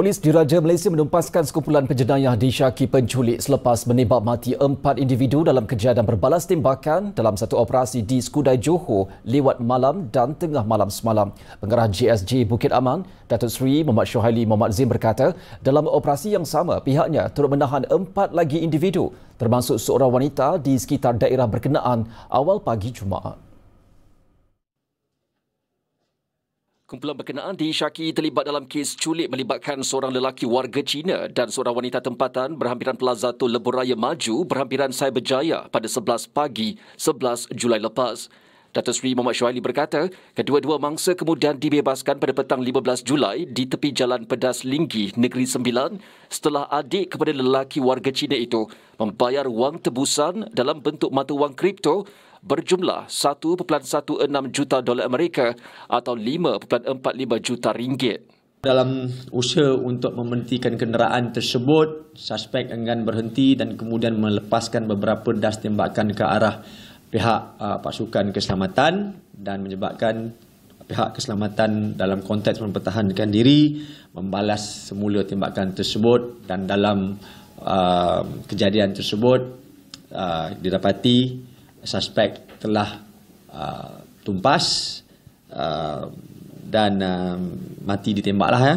Polis Diraja Malaysia menumpaskan sekumpulan penjenayah disyaki penculik selepas menembak mati empat individu dalam kejadian berbalas tembakan dalam satu operasi di Skudai Johor lewat malam dan tengah malam semalam. Pengarah GSG Bukit Aman, Datuk Seri Muhammad Syuhaili Muhammad Zim berkata, dalam operasi yang sama, pihaknya turut menahan empat lagi individu termasuk seorang wanita di sekitar daerah berkenaan awal pagi Jumaat. Kumpulan berkenaan Syaki terlibat dalam kes culik melibatkan seorang lelaki warga China dan seorang wanita tempatan berhampiran Plaza Tu Lebur Raya Maju berhampiran Cyberjaya pada 11 pagi 11 Julai lepas. Datuk Seri Muhammad Shuaili berkata, kedua-dua mangsa kemudian dibebaskan pada petang 15 Julai di tepi jalan pedas Linggi, Negeri Sembilan setelah adik kepada lelaki warga Cina itu membayar wang tebusan dalam bentuk mata wang kripto berjumlah 1.16 juta dolar Amerika atau 5.45 juta ringgit. Dalam usaha untuk mementikan kenderaan tersebut, suspek enggan berhenti dan kemudian melepaskan beberapa das tembakan ke arah pihak uh, pasukan keselamatan dan menyebabkan pihak keselamatan dalam konteks mempertahankan diri membalas semula tembakan tersebut dan dalam uh, kejadian tersebut uh, didapati suspek telah uh, tumpas uh, dan uh, mati ditembaklah ya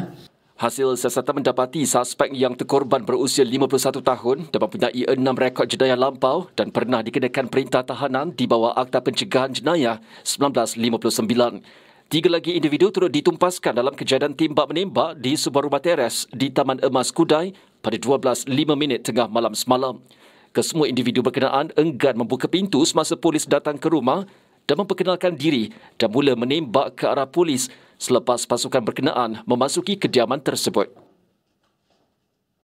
Hasil siasatan mendapati suspek yang terkorban berusia 51 tahun dan mempunyai enam rekod jenayah lampau dan pernah dikenakan perintah tahanan di bawah Akta Pencegahan Jenayah 1959. Tiga lagi individu turut ditumpaskan dalam kejadian tembak-menembak di sebuah rumah teres di Taman Emas Kudai pada 12.05 minit tengah malam semalam. Kesemua individu berkenaan enggan membuka pintu semasa polis datang ke rumah dan memperkenalkan diri dan mula menembak ke arah polis selepas pasukan berkenaan memasuki kediaman tersebut.